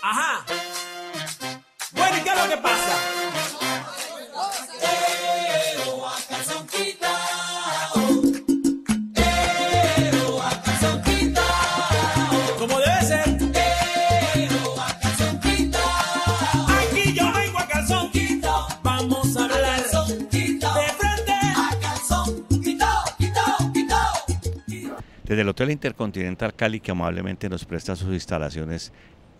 Ajá. Bueno, ¿y qué es lo que pasa? ¿Cómo a Calzonquita. Pero a Como debe ser. Aquí yo vengo a Calzonquita. Vamos a hablar. Calzonquita. De frente. A Calzonquita. Quitao. Quitao. Desde el Hotel Intercontinental Cali, que amablemente nos presta sus instalaciones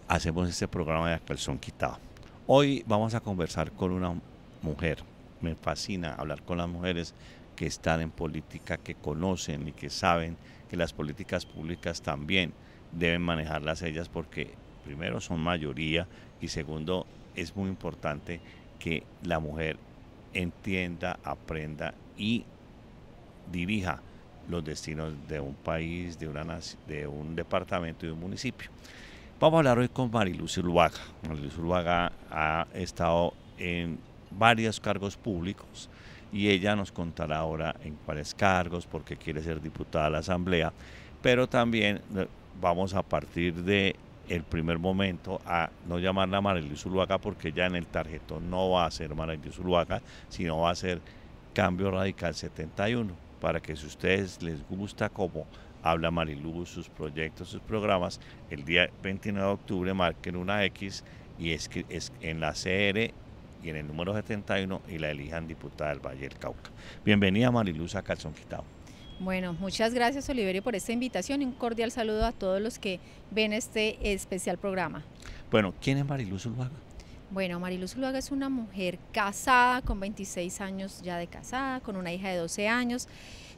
hacemos este programa de Acción Quitado. Hoy vamos a conversar con una mujer. Me fascina hablar con las mujeres que están en política, que conocen y que saben que las políticas públicas también deben manejarlas ellas porque primero son mayoría y segundo es muy importante que la mujer entienda, aprenda y dirija los destinos de un país, de, una, de un departamento y de un municipio. Vamos a hablar hoy con Marilu Zuluaga. Mariluz Zuluaga ha estado en varios cargos públicos y ella nos contará ahora en cuáles cargos, por qué quiere ser diputada a la Asamblea, pero también eh, vamos a partir de el primer momento a no llamarla Marilu Zuluaga porque ya en el tarjetón no va a ser Mariluz Zuluaga, sino va a ser Cambio Radical 71, para que si a ustedes les gusta como habla Marilu, sus proyectos, sus programas, el día 29 de octubre marquen una X y es en la CR y en el número 71 y la elijan diputada del Valle del Cauca. Bienvenida Mariluz a Calzón Quitado. Bueno, muchas gracias Oliverio por esta invitación y un cordial saludo a todos los que ven este especial programa. Bueno, ¿quién es Mariluz Zuluaga? Bueno, Mariluz Zuluaga es una mujer casada, con 26 años ya de casada, con una hija de 12 años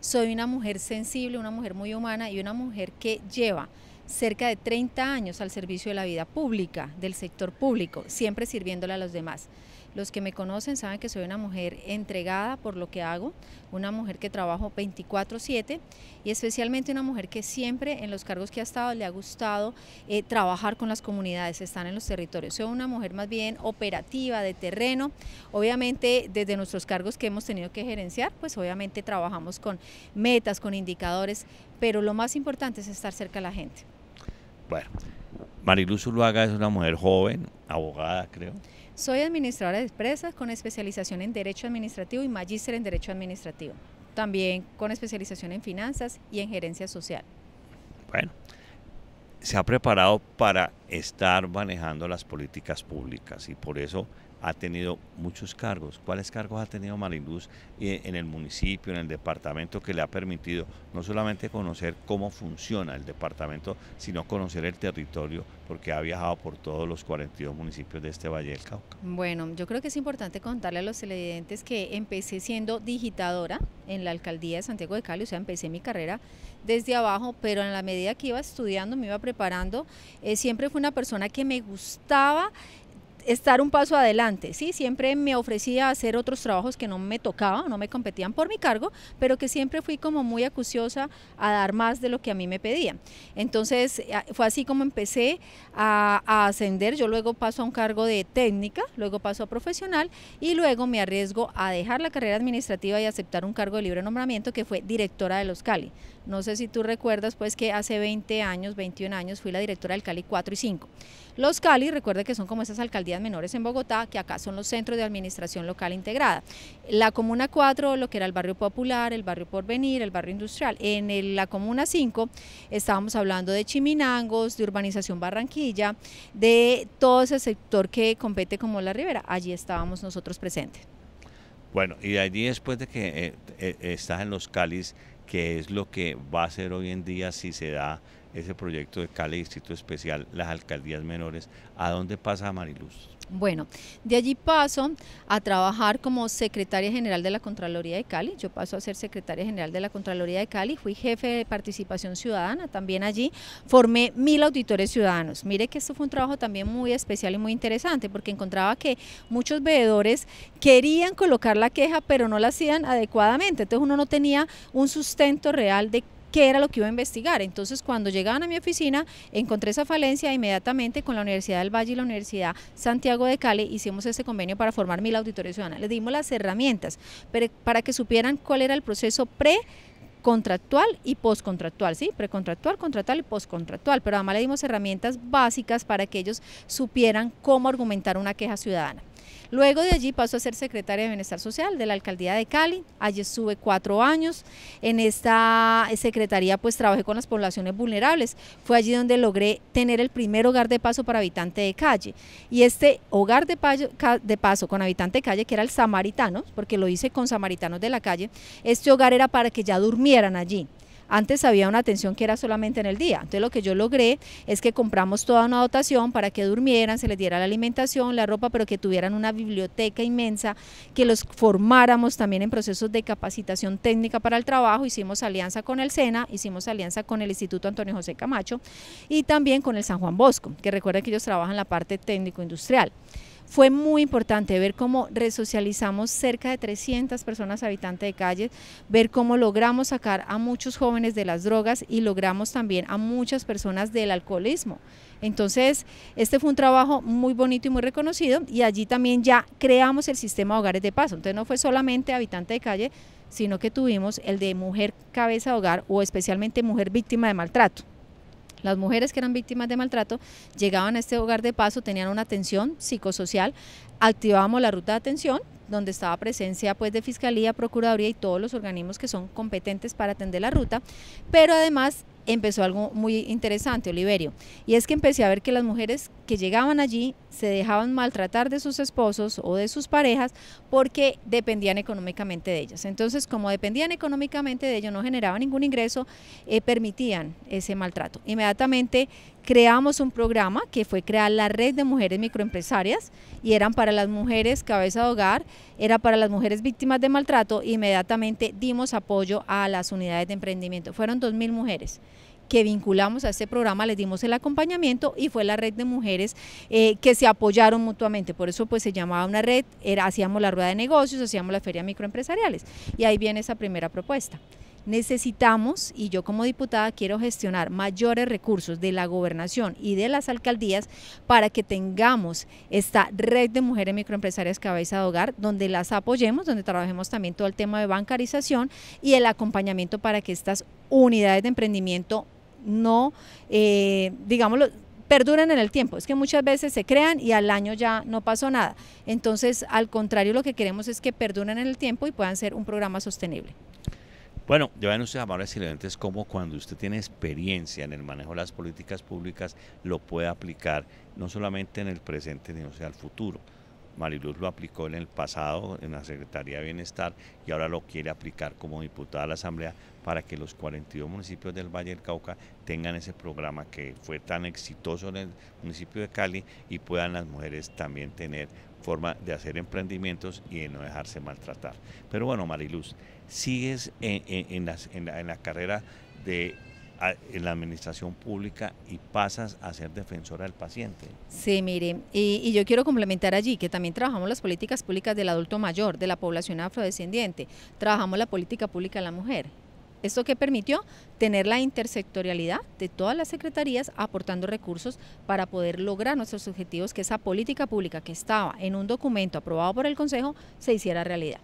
soy una mujer sensible, una mujer muy humana y una mujer que lleva cerca de 30 años al servicio de la vida pública, del sector público, siempre sirviéndole a los demás. Los que me conocen saben que soy una mujer entregada por lo que hago, una mujer que trabajo 24/7 y especialmente una mujer que siempre en los cargos que ha estado le ha gustado eh, trabajar con las comunidades, están en los territorios. Soy una mujer más bien operativa, de terreno. Obviamente desde nuestros cargos que hemos tenido que gerenciar, pues obviamente trabajamos con metas, con indicadores, pero lo más importante es estar cerca de la gente. Bueno. Mariluz Zuluaga es una mujer joven, abogada, creo. Soy administradora de empresas con especialización en Derecho Administrativo y magíster en Derecho Administrativo. También con especialización en finanzas y en gerencia social. Bueno, se ha preparado para estar manejando las políticas públicas y por eso ha tenido muchos cargos. ¿Cuáles cargos ha tenido Mariluz eh, en el municipio, en el departamento, que le ha permitido no solamente conocer cómo funciona el departamento, sino conocer el territorio, porque ha viajado por todos los 42 municipios de este Valle del Cauca? Bueno, yo creo que es importante contarle a los televidentes que empecé siendo digitadora en la alcaldía de Santiago de Cali, o sea, empecé mi carrera desde abajo, pero en la medida que iba estudiando, me iba preparando, eh, siempre fue una persona que me gustaba estar un paso adelante. Sí, siempre me ofrecía hacer otros trabajos que no me tocaban, no me competían por mi cargo, pero que siempre fui como muy acuciosa a dar más de lo que a mí me pedían. Entonces eh, fue así como empecé a, a ascender. Yo luego paso a un cargo de técnica, luego paso a profesional y luego me arriesgo a dejar la carrera administrativa y aceptar un cargo de libre nombramiento que fue directora de los Cali. No sé si tú recuerdas pues que hace 20 años, 21 años fui la directora del Cali 4 y 5. Los Cali, recuerde que son como esas alcaldías menores en Bogotá, que acá son los centros de administración local integrada. La Comuna 4, lo que era el barrio popular, el barrio porvenir, el barrio industrial. En la Comuna 5 estábamos hablando de Chiminangos, de urbanización Barranquilla, de todo ese sector que compete como la ribera. Allí estábamos nosotros presentes. Bueno, y allí después de que eh, eh, estás en los Calis, que es lo que va a ser hoy en día si se da ese proyecto de Cali Distrito Especial, las alcaldías menores, ¿a dónde pasa Mariluz? Bueno, de allí paso a trabajar como secretaria general de la Contraloría de Cali. Yo paso a ser secretaria general de la Contraloría de Cali. Fui jefe de participación ciudadana también allí. Formé mil auditores ciudadanos. Mire que esto fue un trabajo también muy especial y muy interesante porque encontraba que muchos veedores querían colocar la queja pero no la hacían adecuadamente. Entonces uno no tenía un sustento real de qué era lo que iba a investigar. Entonces, cuando llegaban a mi oficina, encontré esa falencia e inmediatamente con la Universidad del Valle y la Universidad Santiago de Cali hicimos este convenio para formar mil auditores ciudadanos. Les dimos las herramientas para que supieran cuál era el proceso pre contractual y postcontractual, ¿sí? Precontractual, contractual y postcontractual, pero además le dimos herramientas básicas para que ellos supieran cómo argumentar una queja ciudadana. Luego de allí pasó a ser secretaria de Bienestar Social de la Alcaldía de Cali. Allí estuve cuatro años. En esta secretaría pues trabajé con las poblaciones vulnerables. Fue allí donde logré tener el primer hogar de paso para habitante de calle. Y este hogar de paso, con habitante de calle, que era el Samaritano, porque lo hice con samaritanos de la calle, este hogar era para que ya durmieran allí. Antes había una atención que era solamente en el día. Entonces lo que yo logré es que compramos toda una dotación para que durmieran, se les diera la alimentación, la ropa, pero que tuvieran una biblioteca inmensa, que los formáramos también en procesos de capacitación técnica para el trabajo. Hicimos alianza con el SENA, hicimos alianza con el Instituto Antonio José Camacho y también con el San Juan Bosco, que recuerden que ellos trabajan la parte técnico-industrial. Fue muy importante ver cómo resocializamos cerca de 300 personas habitantes de calles, ver cómo logramos sacar a muchos jóvenes de las drogas y logramos también a muchas personas del alcoholismo. Entonces, este fue un trabajo muy bonito y muy reconocido y allí también ya creamos el sistema hogares de paso. Entonces, no fue solamente habitante de calle, sino que tuvimos el de mujer cabeza de hogar o especialmente mujer víctima de maltrato. Las mujeres que eran víctimas de maltrato llegaban a este hogar de paso, tenían una atención psicosocial, activábamos la ruta de atención donde estaba presencia pues de Fiscalía, Procuraduría y todos los organismos que son competentes para atender la ruta, pero además empezó algo muy interesante, Oliverio, y es que empecé a ver que las mujeres que llegaban allí se dejaban maltratar de sus esposos o de sus parejas porque dependían económicamente de ellas. Entonces, como dependían económicamente de ellos, no generaban ningún ingreso, eh, permitían ese maltrato. Inmediatamente creamos un programa que fue crear la red de mujeres microempresarias y eran para las mujeres cabeza de hogar, era para las mujeres víctimas de maltrato, e inmediatamente dimos apoyo a las unidades de emprendimiento. Fueron 2.000 mujeres que vinculamos a este programa, les dimos el acompañamiento y fue la red de mujeres eh, que se apoyaron mutuamente. Por eso pues se llamaba una red, era, hacíamos la rueda de negocios, hacíamos la feria microempresariales y ahí viene esa primera propuesta necesitamos, y yo como diputada quiero gestionar mayores recursos de la gobernación y de las alcaldías para que tengamos esta red de mujeres microempresarias cabeza de hogar, donde las apoyemos, donde trabajemos también todo el tema de bancarización y el acompañamiento para que estas unidades de emprendimiento no, eh, digámoslo, perduren en el tiempo. Es que muchas veces se crean y al año ya no pasó nada. Entonces, al contrario, lo que queremos es que perduren en el tiempo y puedan ser un programa sostenible. Bueno, yo ustedes amables es como cuando usted tiene experiencia en el manejo de las políticas públicas, lo puede aplicar no solamente en el presente, sino sea al futuro. Mariluz lo aplicó en el pasado en la Secretaría de Bienestar y ahora lo quiere aplicar como diputada a la Asamblea para que los 42 municipios del Valle del Cauca tengan ese programa que fue tan exitoso en el municipio de Cali y puedan las mujeres también tener forma de hacer emprendimientos y de no dejarse maltratar. Pero bueno, Mariluz, sigues en, en, la, carrera de en la administración pública y pasas a ser defensora del paciente. Sí, mire, y, y, yo quiero complementar allí que también trabajamos las políticas públicas del adulto mayor, de la población afrodescendiente, trabajamos la política pública de la mujer. ¿Esto que permitió? Tener la intersectorialidad de todas las secretarías aportando recursos para poder lograr nuestros objetivos, que esa política pública que estaba en un documento aprobado por el Consejo se hiciera realidad.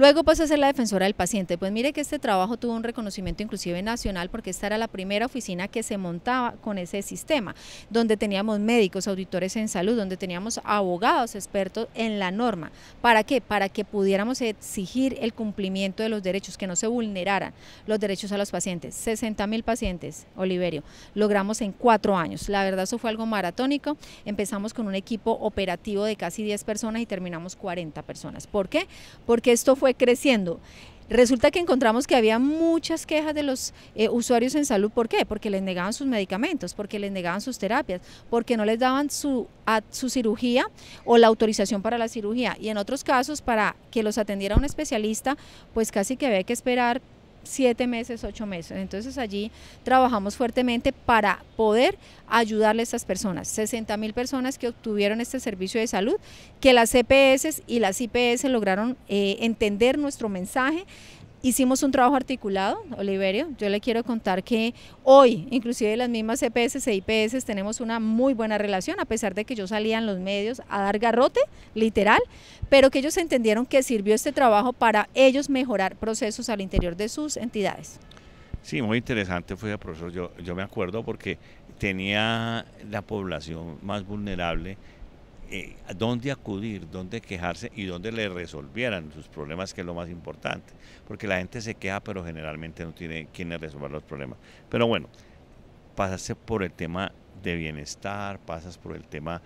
Luego pasó a ser la defensora del paciente. Pues mire que este trabajo tuvo un reconocimiento inclusive nacional porque esta era la primera oficina que se montaba con ese sistema, donde teníamos médicos, auditores en salud, donde teníamos abogados expertos en la norma. ¿Para qué? Para que pudiéramos exigir el cumplimiento de los derechos, que no se vulneraran los derechos a los pacientes. 60 mil pacientes, Oliverio, logramos en cuatro años. La verdad eso fue algo maratónico. Empezamos con un equipo operativo de casi 10 personas y terminamos 40 personas. ¿Por qué? Porque esto fue creciendo. Resulta que encontramos que había muchas quejas de los eh, usuarios en salud. ¿Por qué? Porque les negaban sus medicamentos, porque les negaban sus terapias, porque no les daban su, su cirugía o la autorización para la cirugía. Y en otros casos, para que los atendiera un especialista, pues casi que había que esperar siete meses, ocho meses. Entonces allí trabajamos fuertemente para poder ayudarle a estas personas. 60 mil personas que obtuvieron este servicio de salud, que las CPS y las IPS lograron eh, entender nuestro mensaje hicimos un trabajo articulado, Oliverio. Yo le quiero contar que hoy, inclusive las mismas CPS e IPS, tenemos una muy buena relación, a pesar de que yo salía en los medios a dar garrote, literal, pero que ellos entendieron que sirvió este trabajo para ellos mejorar procesos al interior de sus entidades. Sí, muy interesante fue, profesor. Yo, yo me acuerdo porque tenía la población más vulnerable eh, dónde acudir, dónde quejarse y dónde le resolvieran sus problemas, que es lo más importante. Porque la gente se queja, pero generalmente no tiene quienes resolver los problemas. Pero bueno, pasarse por el tema de bienestar, pasas por el tema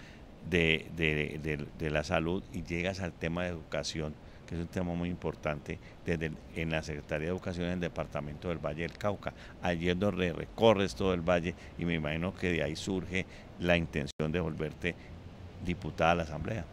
de, la salud y llegas al tema de educación, que es un tema muy importante desde en la Secretaría de Educación en el Departamento del Valle del Cauca. Ayer donde recorres todo el valle y me imagino que de ahí surge la intención de volverte diputada de la Asamblea.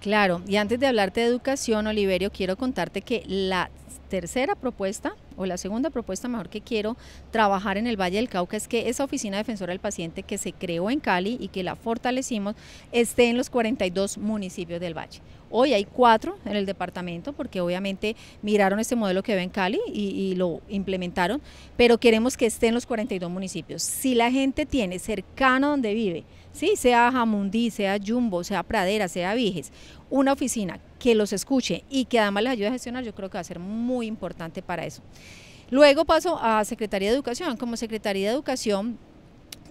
Claro, y antes de hablarte de educación, Oliverio, quiero contarte que la tercera propuesta, o la segunda propuesta mejor que quiero trabajar en el Valle del Cauca, es que esa oficina defensora del paciente que se creó en Cali y que la fortalecimos esté en los 42 municipios del Valle. Hoy hay cuatro en el departamento porque obviamente miraron este modelo que ve en Cali y, y, lo implementaron, pero queremos que esté en los 42 municipios. Si la gente tiene cercano donde vive, ¿sí? sea Jamundí, sea Jumbo, sea Pradera, sea Viges, una oficina que los escuche y que además les ayude a gestionar, yo creo que va a ser muy importante para eso. Luego paso a Secretaría de Educación. Como Secretaría de Educación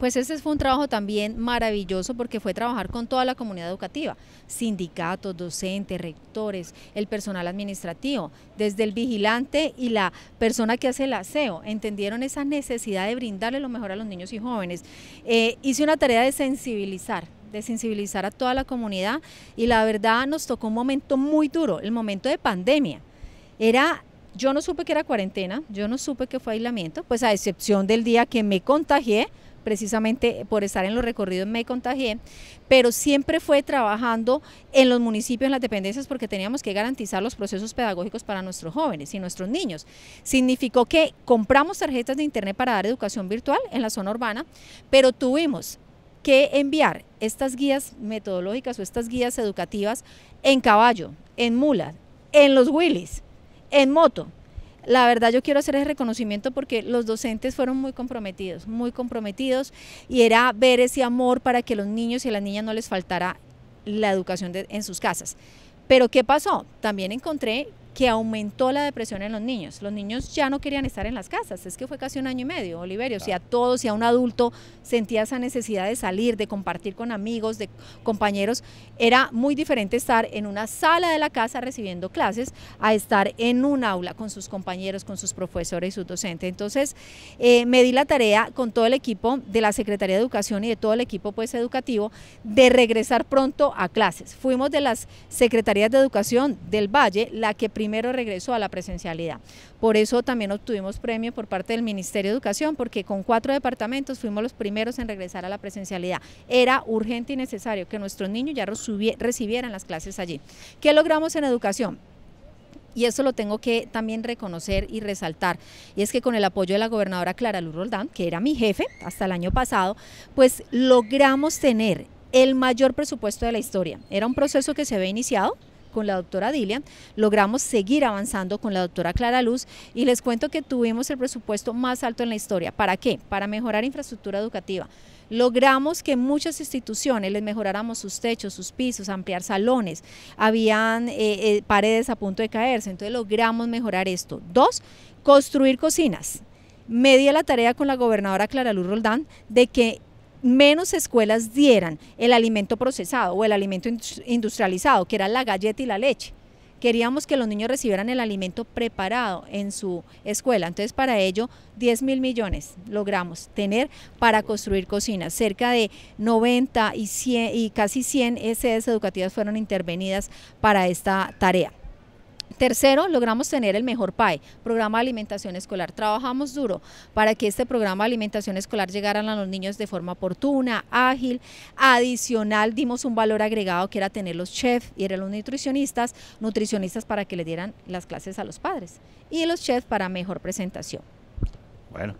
pues ese fue un trabajo también maravilloso porque fue trabajar con toda la comunidad educativa, sindicatos, docentes, rectores, el personal administrativo, desde el vigilante y la persona que hace el aseo. Entendieron esa necesidad de brindarle lo mejor a los niños y jóvenes. Eh, hice una tarea de sensibilizar de sensibilizar a toda la comunidad y la verdad nos tocó un momento muy duro, el momento de pandemia. Era yo no supe que era cuarentena, yo no supe que fue aislamiento, pues a excepción del día que me contagié, precisamente por estar en los recorridos me contagié, pero siempre fue trabajando en los municipios, en las dependencias, porque teníamos que garantizar los procesos pedagógicos para nuestros jóvenes y nuestros niños. Significó que compramos tarjetas de Internet para dar educación virtual en la zona urbana, pero tuvimos que enviar estas guías metodológicas o estas guías educativas en caballo, en mulas en los wheelies, en moto, la verdad yo quiero hacer ese reconocimiento porque los docentes fueron muy comprometidos, muy comprometidos y era ver ese amor para que los niños y las niñas no les faltara la educación en sus casas. Pero ¿qué pasó? También encontré que aumentó la depresión en los niños. Los niños ya no querían estar en las casas, es que fue casi un año y medio, Oliverio. Si a todos, si a un adulto sentía esa necesidad de salir, de compartir con amigos, de compañeros, era muy diferente estar en una sala de la casa recibiendo clases a estar en un aula con sus compañeros, con sus profesores y sus docentes. Entonces, eh, me di la tarea con todo el equipo de la Secretaría de Educación y de todo el equipo pues educativo de regresar pronto a clases. Fuimos de las Secretarías de Educación del Valle la que primero regresó a la presencialidad. Por eso también obtuvimos premio por parte del Ministerio de Educación, porque con cuatro departamentos fuimos los primeros en regresar a la presencialidad. Era urgente y necesario que nuestros niños ya recibieran las clases allí. ¿Qué logramos en educación? y eso lo tengo que también reconocer y resaltar, y es que con el apoyo de la gobernadora Clara Luz Roldán, que era mi jefe hasta el año pasado, pues logramos tener el mayor presupuesto de la historia. Era un proceso que se había iniciado, con la doctora Dilia, logramos seguir avanzando con la doctora Clara Luz y les cuento que tuvimos el presupuesto más alto en la historia. ¿Para qué? Para mejorar infraestructura educativa. Logramos que muchas instituciones les mejoráramos sus techos, sus pisos, ampliar salones, habían eh, eh, paredes a punto de caerse, entonces logramos mejorar esto. Dos, construir cocinas. Me la tarea con la gobernadora Clara Luz Roldán de que menos escuelas dieran el alimento procesado o el alimento industrializado, que era la galleta y la leche. Queríamos que los niños recibieran el alimento preparado en su escuela. Entonces, para ello, 10 mil millones logramos tener para construir cocinas. Cerca de 90 y, y casi 100 sedes educativas fueron intervenidas para esta tarea. Tercero, logramos tener el mejor PAE, Programa de Alimentación Escolar. Trabajamos duro para que este programa de alimentación escolar llegara a los niños de forma oportuna, ágil. Adicional, dimos un valor agregado que era tener los chefs y eran los nutricionistas, nutricionistas para que le dieran las clases a los padres y los chefs para mejor presentación. Bueno,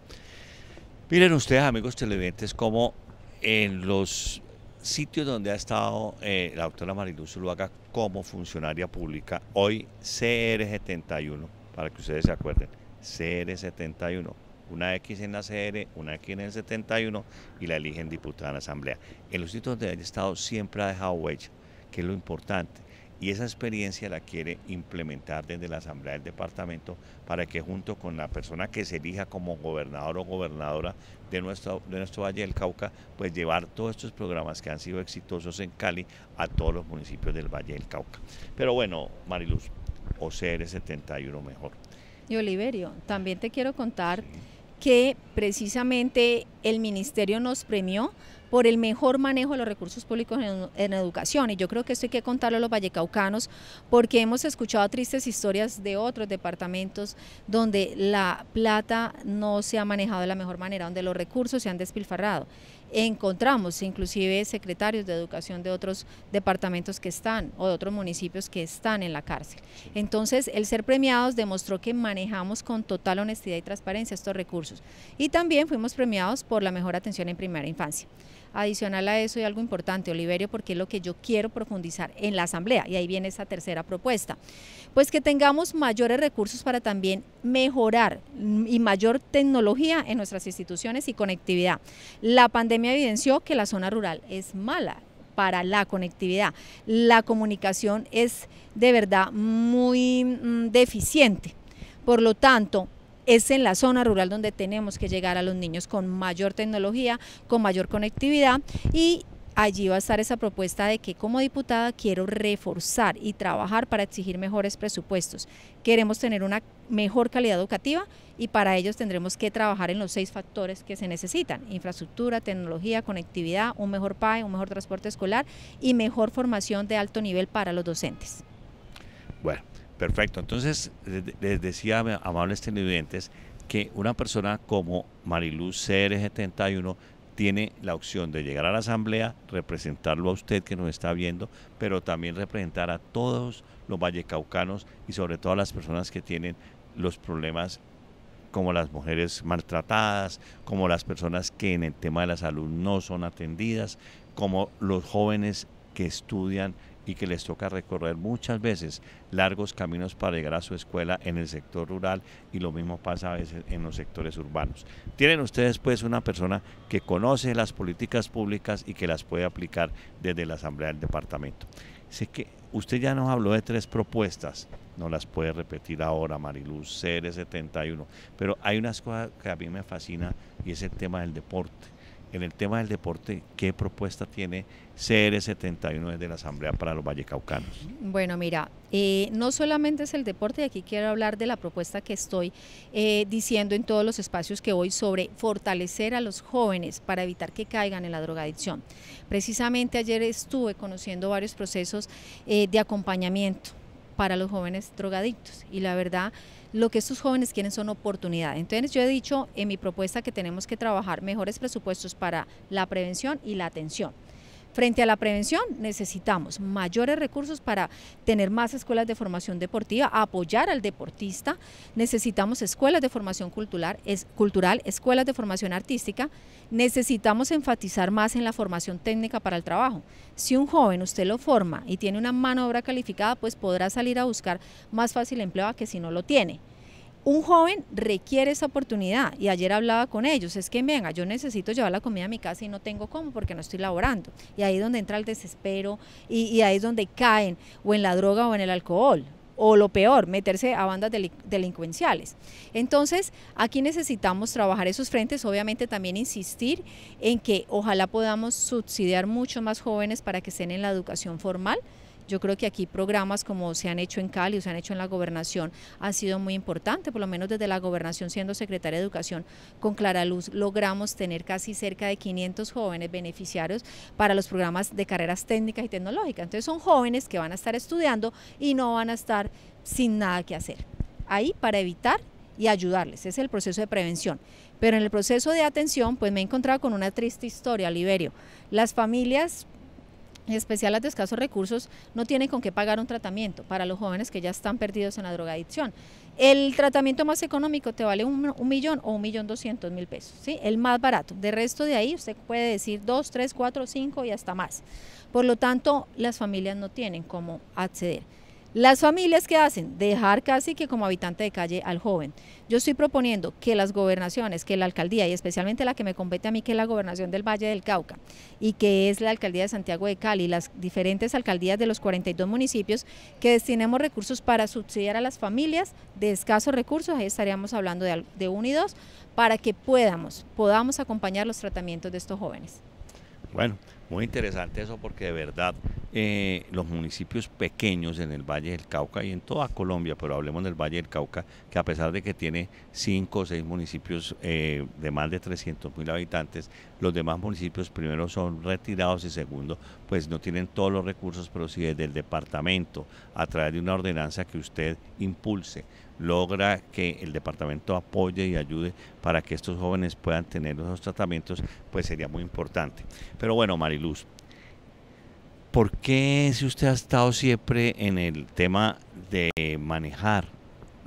miren ustedes, amigos televidentes, cómo en los sitios donde ha estado eh, la doctora Mariluz Zuluaga como funcionaria pública, hoy CR71, para que ustedes se acuerden, CR71, una X en la CR, una X en el 71 y la eligen diputada en la Asamblea. En los sitios donde haya estado siempre ha dejado huella, que es lo importante. Y esa experiencia la quiere implementar desde la Asamblea del Departamento para que junto con la persona que se elija como gobernador o gobernadora de nuestro, de nuestro Valle del Cauca, pues llevar todos estos programas que han sido exitosos en Cali a todos los municipios del Valle del Cauca. Pero bueno, Mariluz, OCR 71 mejor. Y Oliverio, también te quiero contar que precisamente el ministerio nos premió por el mejor manejo de los recursos públicos en, educación. Y yo creo que esto hay que contarlo a los vallecaucanos porque hemos escuchado tristes historias de otros departamentos donde la plata no se ha manejado de la mejor manera, donde los recursos se han despilfarrado. Encontramos inclusive secretarios de educación de otros departamentos que están o de otros municipios que están en la cárcel. Entonces, el ser premiados demostró que manejamos con total honestidad y transparencia estos recursos. Y también fuimos premiados por la mejor atención en primera infancia. Adicional a eso y algo importante, Oliverio, porque es lo que yo quiero profundizar en la Asamblea, y ahí viene esa tercera propuesta, pues que tengamos mayores recursos para también mejorar y mayor tecnología en nuestras instituciones y conectividad. La pandemia evidenció que la zona rural es mala, para la conectividad. La comunicación es de verdad muy mm, deficiente. Por lo tanto, es en la zona rural donde tenemos que llegar a los niños con mayor tecnología, con mayor conectividad y allí va a estar esa propuesta de que como diputada quiero reforzar y trabajar para exigir mejores presupuestos. Queremos tener una mejor calidad educativa y para ellos tendremos que trabajar en los seis factores que se necesitan, infraestructura, tecnología, conectividad, un mejor PAE, un mejor transporte escolar y mejor formación de alto nivel para los docentes. Bueno, Perfecto. Entonces, les decía, amables televidentes, que una persona como Mariluz CR71 tiene la opción de llegar a la asamblea, representarlo a usted que nos está viendo, pero también representar a todos los vallecaucanos y sobre todo a las personas que tienen los problemas como las mujeres maltratadas, como las personas que en el tema de la salud no son atendidas, como los jóvenes que estudian y que les toca recorrer muchas veces largos caminos para llegar a su escuela en el sector rural y lo mismo pasa a veces en los sectores urbanos. Tienen ustedes pues una persona que conoce las políticas públicas y que las puede aplicar desde la Asamblea del Departamento. Sé que usted ya nos habló de tres propuestas, no las puede repetir ahora, Mariluz, CR71, pero hay unas cosas que a mí me fascina y es el tema del deporte en el tema del deporte, ¿qué propuesta tiene CR71 de la Asamblea para los Vallecaucanos? Bueno, mira, eh, no solamente es el deporte, y aquí quiero hablar de la propuesta que estoy eh, diciendo en todos los espacios que voy sobre fortalecer a los jóvenes para evitar que caigan en la drogadicción. Precisamente ayer estuve conociendo varios procesos eh, de acompañamiento para los jóvenes drogadictos y la verdad lo que estos jóvenes quieren son oportunidades, Entonces yo he dicho en mi propuesta que tenemos que trabajar mejores presupuestos para la prevención y la atención. Frente a la prevención necesitamos mayores recursos para tener más escuelas de formación deportiva, apoyar al deportista, necesitamos escuelas de formación cultural, escuelas de formación artística, necesitamos enfatizar más en la formación técnica para el trabajo. Si un joven usted lo forma y tiene una mano de obra calificada, pues podrá salir a buscar más fácil empleo que si no lo tiene un joven requiere esa oportunidad y ayer hablaba con ellos, es que venga, yo necesito llevar la comida a mi casa y no tengo cómo porque no estoy laborando. Y ahí es donde entra el desespero y, ahí es donde caen o en la droga o en el alcohol o lo peor, meterse a bandas delincuenciales. Entonces, aquí necesitamos trabajar esos frentes, obviamente también insistir en que ojalá podamos subsidiar mucho más jóvenes para que estén en la educación formal, yo creo que aquí programas como se han hecho en Cali o se han hecho en la gobernación han sido muy importantes, por lo menos desde la gobernación siendo secretaria de Educación con Clara Luz logramos tener casi cerca de 500 jóvenes beneficiarios para los programas de carreras técnicas y tecnológicas. Entonces son jóvenes que van a estar estudiando y no van a estar sin nada que hacer. Ahí para evitar y ayudarles. es el proceso de prevención. Pero en el proceso de atención, pues me he encontrado con una triste historia, Liberio. Las familias especial las de escasos recursos, no tienen con qué pagar un tratamiento para los jóvenes que ya están perdidos en la drogadicción. El tratamiento más económico te vale un, millón o un millón doscientos mil pesos, ¿sí? el más barato. De resto de ahí usted puede decir dos, tres, cuatro, cinco y hasta más. Por lo tanto, las familias no tienen cómo acceder. Las familias que hacen dejar casi que como habitante de calle al joven. Yo estoy proponiendo que las gobernaciones, que la alcaldía y especialmente la que me compete a mí, que es la gobernación del Valle del Cauca y que es la alcaldía de Santiago de Cali, las diferentes alcaldías de los 42 municipios, que destinemos recursos para subsidiar a las familias de escasos recursos, ahí estaríamos hablando de, de uno y dos, para que podamos, podamos acompañar los tratamientos de estos jóvenes. Bueno, muy interesante eso porque de verdad eh, los municipios pequeños en el Valle del Cauca y en toda Colombia, pero hablemos del Valle del Cauca, que a pesar de que tiene cinco o seis municipios eh, de más de 300 mil habitantes, los demás municipios primero son retirados y segundo, pues no tienen todos los recursos, pero si desde el departamento, a través de una ordenanza que usted impulse, logra que el departamento apoye y ayude para que estos jóvenes puedan tener esos tratamientos, pues sería muy importante. Pero bueno, Mariluz, ¿por qué si usted ha estado siempre en el tema de manejar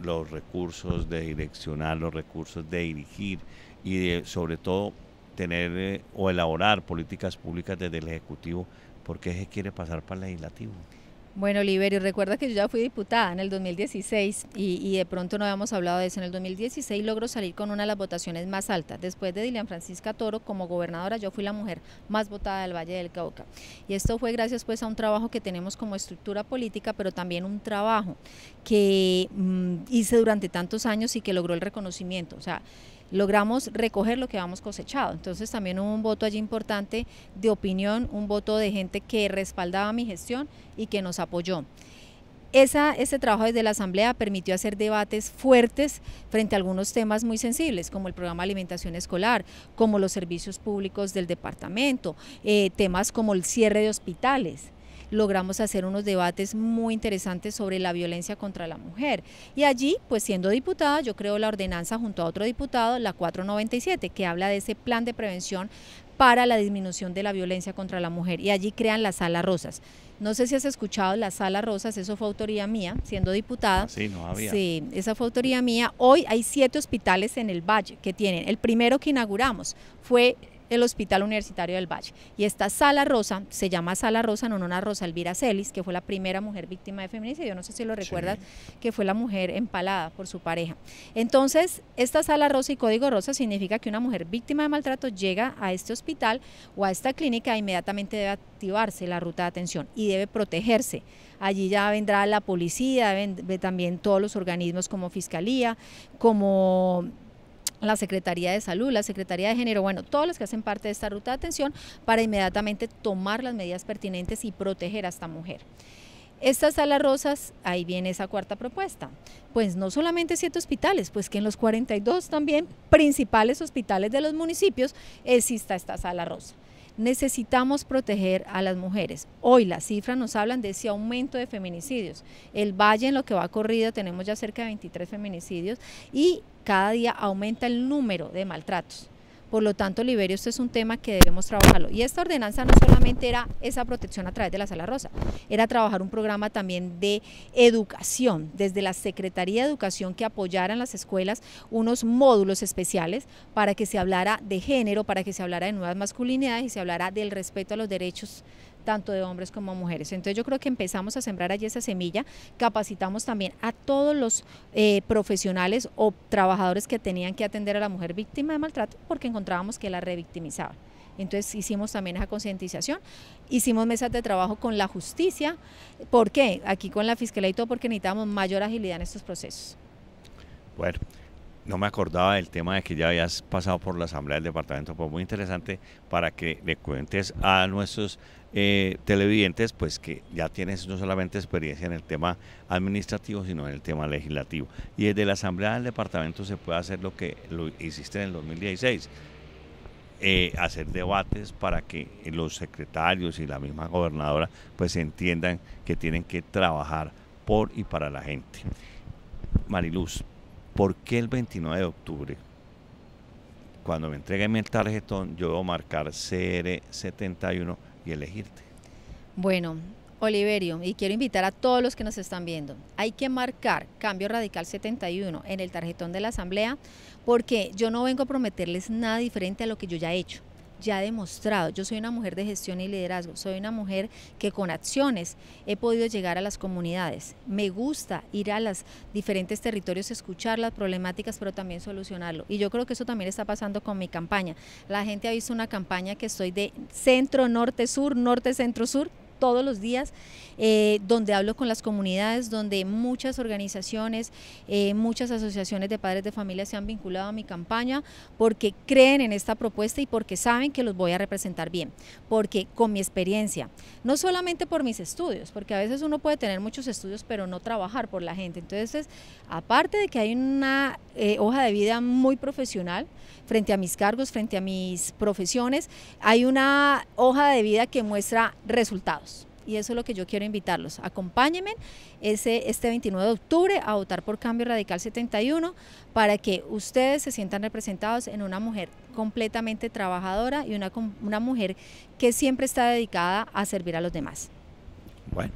los recursos, de direccionar los recursos, de dirigir y de, sobre todo tener eh, o elaborar políticas públicas desde el Ejecutivo, ¿por qué se quiere pasar para el Legislativo? Bueno, Oliverio, recuerda que yo ya fui diputada en el 2016 y, de pronto no habíamos hablado de eso. En el 2016 logró salir con una de las votaciones más altas. Después de Dilian Francisca Toro, como gobernadora, yo fui la mujer más votada del Valle del Cauca. Y esto fue gracias pues a un trabajo que tenemos como estructura política, pero también un trabajo que mm, hice durante tantos años y que logró el reconocimiento. O sea, logramos recoger lo que habíamos cosechado. Entonces también hubo un voto allí importante de opinión, un voto de gente que respaldaba mi gestión y que nos apoyó. Esa, ese trabajo desde la Asamblea permitió hacer debates fuertes frente a algunos temas muy sensibles, como el programa de alimentación escolar, como los servicios públicos del departamento, eh, temas como el cierre de hospitales logramos hacer unos debates muy interesantes sobre la violencia contra la mujer. Y allí, pues siendo diputada, yo creo la ordenanza junto a otro diputado, la 497, que habla de ese plan de prevención para la disminución de la violencia contra la mujer y allí crean las Sala Rosas. No sé si has escuchado la Sala Rosas, eso fue autoría mía, siendo diputada. Ah, sí, no había. Sí, esa fue autoría mía. Hoy hay siete hospitales en el Valle que tienen. El primero que inauguramos fue el Hospital Universitario del Valle. Y esta Sala Rosa, se llama Sala Rosa, no una Rosa Elvira Celis, que fue la primera mujer víctima de feminicidio, no sé si lo recuerdas, que fue la mujer empalada por su pareja. Entonces, esta Sala Rosa y Código Rosa significa que una mujer víctima de maltrato llega a este hospital o a esta clínica e inmediatamente debe activarse la ruta de atención y debe protegerse. Allí ya vendrá la policía, también todos los organismos como fiscalía, como la Secretaría de Salud, la Secretaría de Género, bueno, todos los que hacen parte de esta ruta de atención para inmediatamente tomar las medidas pertinentes y proteger a esta mujer. Estas salas rosas, ahí viene esa cuarta propuesta. Pues no solamente siete hospitales, pues que en los 42 también principales hospitales de los municipios exista eh, esta sala rosa necesitamos proteger a las mujeres. Hoy las cifras nos hablan de ese aumento de feminicidios. El Valle en lo que va corrido tenemos ya cerca de 23 feminicidios y cada día aumenta el número de maltratos. Por lo tanto, Liberio, esto es un tema que debemos trabajarlo. Y esta ordenanza no solamente era esa protección a través de la Sala Rosa, era trabajar un programa también de educación, desde la Secretaría de Educación que apoyara en las escuelas unos módulos especiales para que se hablara de género, para que se hablara de nuevas masculinidades y se hablara del respeto a los derechos tanto de hombres como mujeres. Entonces yo creo que empezamos a sembrar allí esa semilla, capacitamos también a todos los eh, profesionales o trabajadores que tenían que atender a la mujer víctima de maltrato porque encontrábamos que la revictimizaba. Entonces hicimos también esa concientización, hicimos mesas de trabajo con la justicia, ¿por qué? Aquí con la Fiscalía y todo, porque necesitábamos mayor agilidad en estos procesos. Bueno, no me acordaba del tema de que ya habías pasado por la Asamblea del Departamento, pues muy interesante para que le cuentes a nuestros eh, televidentes, pues que ya tienes no solamente experiencia en el tema administrativo, sino en el tema legislativo. Y desde la Asamblea del Departamento se puede hacer lo que lo hiciste en el 2016, eh, hacer debates para que los secretarios y la misma gobernadora pues entiendan que tienen que trabajar por y para la gente. Mariluz, ¿por qué el 29 de octubre cuando me entreguen mi tarjetón, yo debo marcar CR71 y elegirte. Bueno, Oliverio, y quiero invitar a todos los que nos están viendo, hay que marcar Cambio Radical 71 en el tarjetón de la Asamblea porque yo no vengo a prometerles nada diferente a lo que yo ya he hecho ya demostrado. Yo soy una mujer de gestión y liderazgo, soy una mujer que con acciones he podido llegar a las comunidades. Me gusta ir a los diferentes territorios, escuchar las problemáticas, pero también solucionarlo. Y yo creo que eso también está pasando con mi campaña. La gente ha visto una campaña que estoy de centro, norte, sur, norte, centro, sur, todos los días, eh, donde hablo con las comunidades, donde muchas organizaciones, eh, muchas asociaciones de padres de familia se han vinculado a mi campaña porque creen en esta propuesta y porque saben que los voy a representar bien, porque con mi experiencia, no solamente por mis estudios, porque a veces uno puede tener muchos estudios pero no trabajar por la gente. Entonces, aparte de que hay una eh, hoja de vida muy profesional frente a mis cargos, frente a mis profesiones, hay una hoja de vida que muestra resultados y eso es lo que yo quiero invitarlos. Acompáñenme ese, este 29 de octubre a votar por Cambio Radical 71 para que ustedes se sientan representados en una mujer completamente trabajadora y una, una mujer que siempre está dedicada a servir a los demás. Bueno,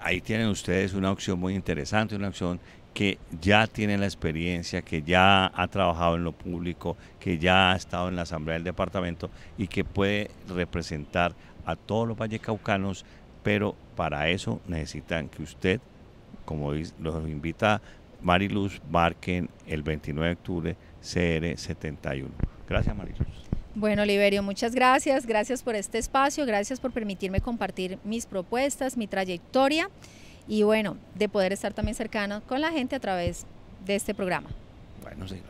ahí tienen ustedes una opción muy interesante, una opción que ya tiene la experiencia, que ya ha trabajado en lo público, que ya ha estado en la Asamblea del Departamento y que puede representar a todos los vallecaucanos, pero para eso necesitan que usted, como los invita Mariluz, marquen el 29 de octubre CR71. Gracias Mariluz. Bueno, Oliverio, muchas gracias. Gracias por este espacio, gracias por permitirme compartir mis propuestas, mi trayectoria y bueno, de poder estar también cercano con la gente a través de este programa. Bueno, sí.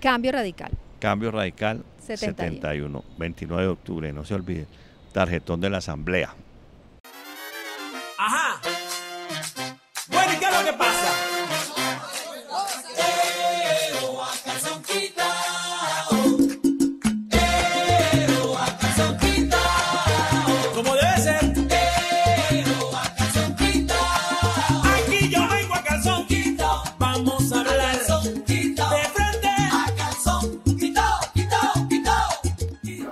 Cambio radical. Cambio radical 71, 71 29 de octubre, no se olviden tarjetón de la asamblea. Ajá. Bueno, ¿y qué es lo que pasa?